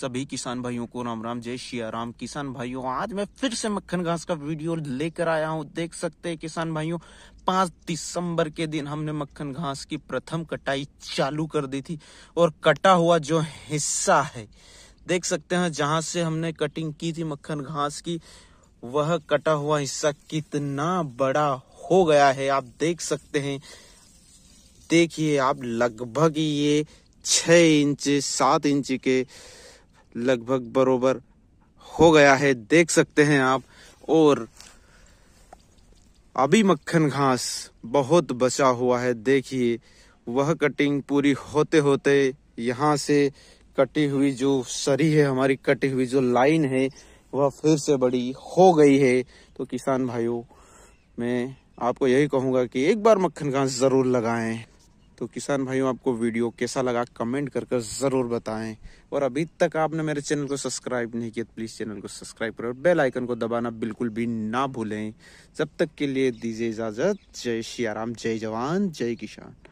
सभी किसान भाइयों को राम राम जय राम किसान भाइयों आज मैं फिर से मक्खन घास का वीडियो लेकर आया हूं देख सकते हैं किसान भाइयों पांच दिसंबर के दिन हमने मक्खन घास की प्रथम कटाई चालू कर दी थी और कटा हुआ जो हिस्सा है देख सकते हैं जहां से हमने कटिंग की थी मक्खन घास की वह कटा हुआ हिस्सा कितना बड़ा हो गया है आप देख सकते हैं देखिए आप लगभग ये छ इंच सात इंच के लगभग बरोबर हो गया है देख सकते हैं आप और अभी मक्खन घास बहुत बचा हुआ है देखिए वह कटिंग पूरी होते होते यहाँ से कटी हुई जो सरी है हमारी कटी हुई जो लाइन है वह फिर से बड़ी हो गई है तो किसान भाइयों मैं आपको यही कहूंगा कि एक बार मक्खन घास ज़रूर लगाएं तो किसान भाइयों आपको वीडियो कैसा लगा कमेंट कर कर ज़रूर बताएं और अभी तक आपने मेरे चैनल को सब्सक्राइब नहीं किया तो प्लीज़ चैनल को सब्सक्राइब करें और बेल आइकन को दबाना बिल्कुल भी ना भूलें जब तक के लिए दीजिए इजाज़त जय श्री आराम जय जवान जय किसान